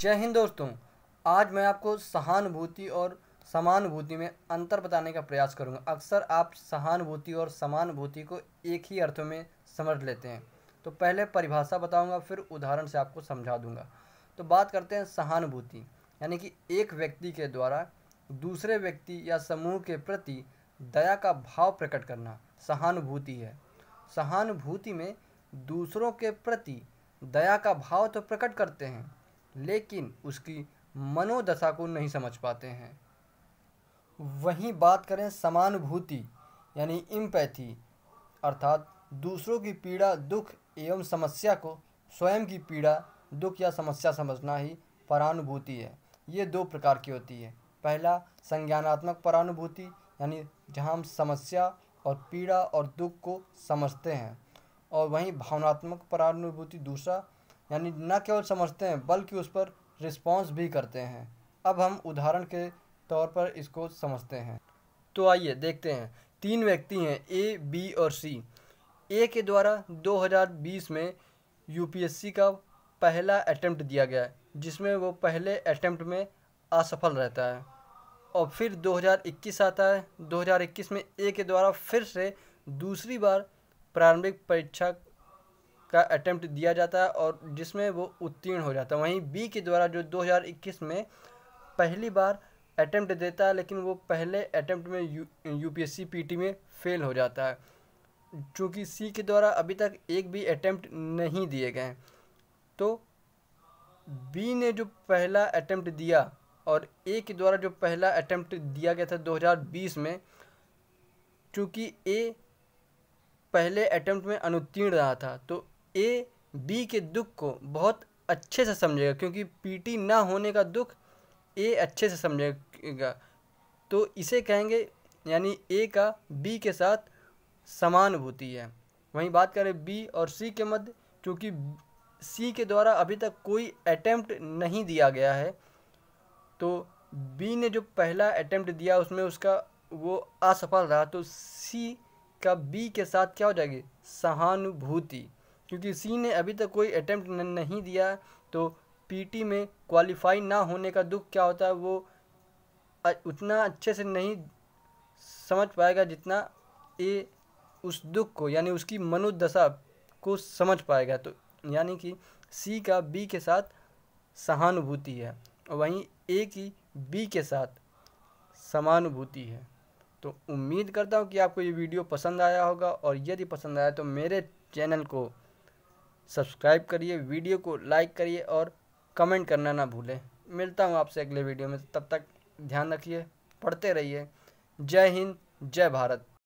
जय हिंद दोस्तों आज मैं आपको सहानुभूति और समानुभूति में अंतर बताने का प्रयास करूंगा अक्सर आप सहानुभूति और समानुभूति को एक ही अर्थ में समझ लेते हैं तो पहले परिभाषा बताऊंगा फिर उदाहरण से आपको समझा दूंगा तो बात करते हैं सहानुभूति यानी कि एक व्यक्ति के द्वारा दूसरे व्यक्ति या समूह के प्रति दया का भाव प्रकट करना सहानुभूति है सहानुभूति में दूसरों के प्रति दया का भाव तो प्रकट करते हैं लेकिन उसकी मनोदशा को नहीं समझ पाते हैं वहीं बात करें समानुभूति यानी इम्पैथी अर्थात दूसरों की पीड़ा दुख एवं समस्या को स्वयं की पीड़ा दुख या समस्या समझना ही परानुभूति है ये दो प्रकार की होती है पहला संज्ञानात्मक परानुभूति यानी जहाँ हम समस्या और पीड़ा और दुख को समझते हैं और वहीं भावनात्मक परानुभूति दूसरा यानी न केवल समझते हैं बल्कि उस पर रिस्पॉन्स भी करते हैं अब हम उदाहरण के तौर पर इसको समझते हैं तो आइए देखते हैं तीन व्यक्ति हैं ए बी और सी ए के द्वारा 2020 में यूपीएससी का पहला अटैम्प्ट दिया गया जिसमें वो पहले अटैम्प्ट में असफल रहता है और फिर 2021 आता है 2021 में ए के द्वारा फिर से दूसरी बार प्रारंभिक परीक्षा का अटैम्प्ट दिया जाता है और जिसमें वो उत्तीर्ण हो जाता है वहीं बी के द्वारा जो 2021 में पहली बार अटैम्प्ट देता है लेकिन वो पहले अटैम्प्ट में यू पी में फेल हो जाता है चूँकि सी के द्वारा अभी तक एक भी अटैम्प्ट नहीं दिए गए तो बी ने जो पहला अटैम्प्ट दिया और ए के द्वारा जो पहला अटैम्प्ट दिया गया था 2020 में चूँकि ए पहले अटैम्प्ट में अनुत्तीर्ण रहा था तो ए बी के दुख को बहुत अच्छे से समझेगा क्योंकि पीटी ना होने का दुख ए अच्छे से समझेगा तो इसे कहेंगे यानी ए का बी के साथ समानुभूति है वहीं बात करें बी और सी के मध्य क्योंकि सी के द्वारा अभी तक कोई अटैम्प्ट नहीं दिया गया है तो बी ने जो पहला अटैम्प्ट दिया उसमें उसका वो असफल रहा तो सी का बी के साथ क्या हो जाएगी सहानुभूति क्योंकि सी ने अभी तक कोई अटैम्प्ट नहीं दिया तो पीटी में क्वालिफाई ना होने का दुख क्या होता है वो उतना अच्छे से नहीं समझ पाएगा जितना ए उस दुख को यानी उसकी मनोदशा को समझ पाएगा तो यानी कि सी का बी के साथ सहानुभूति है वहीं ए की बी के साथ समानुभूति है तो उम्मीद करता हूँ कि आपको ये वीडियो पसंद आया होगा और यदि पसंद आया तो मेरे चैनल को सब्सक्राइब करिए वीडियो को लाइक करिए और कमेंट करना ना भूलें मिलता हूँ आपसे अगले वीडियो में तब तक ध्यान रखिए पढ़ते रहिए जय हिंद जय भारत